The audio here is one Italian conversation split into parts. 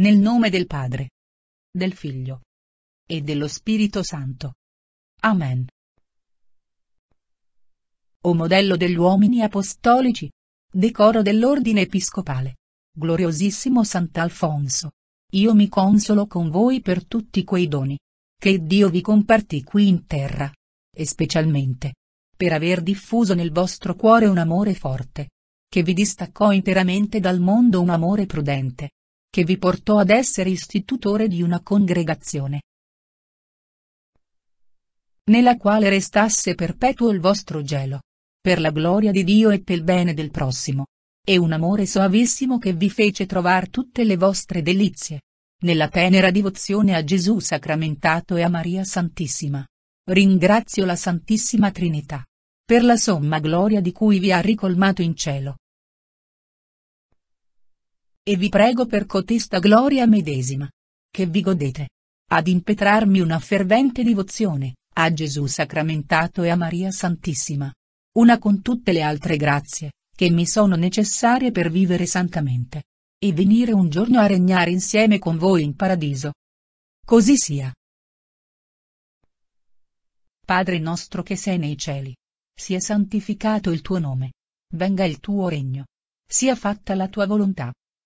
Nel nome del Padre, del Figlio e dello Spirito Santo. Amen. O modello degli uomini apostolici. Decoro dell'Ordine Episcopale. Gloriosissimo Sant'Alfonso. Io mi consolo con voi per tutti quei doni. Che Dio vi compartì qui in terra. E specialmente. Per aver diffuso nel vostro cuore un amore forte. Che vi distaccò interamente dal mondo un amore prudente che vi portò ad essere istitutore di una congregazione nella quale restasse perpetuo il vostro gelo, per la gloria di Dio e pel bene del prossimo. E un amore soavissimo che vi fece trovar tutte le vostre delizie, nella tenera devozione a Gesù sacramentato e a Maria Santissima. Ringrazio la Santissima Trinità, per la somma gloria di cui vi ha ricolmato in cielo. E vi prego per cotesta gloria medesima. Che vi godete. Ad impetrarmi una fervente divozione, a Gesù sacramentato e a Maria Santissima. Una con tutte le altre grazie, che mi sono necessarie per vivere santamente. E venire un giorno a regnare insieme con voi in paradiso. Così sia. Padre nostro che sei nei cieli. Sia santificato il tuo nome. Venga il tuo regno. Sia fatta la tua volontà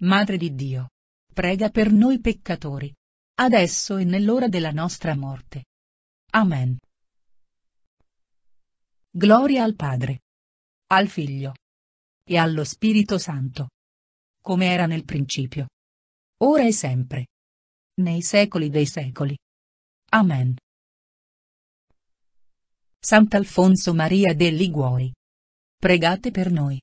Madre di Dio, prega per noi peccatori, adesso e nell'ora della nostra morte. Amen. Gloria al Padre, al Figlio e allo Spirito Santo, come era nel principio, ora e sempre, nei secoli dei secoli. Amen. Sant'Alfonso Maria dei Liguori, pregate per noi.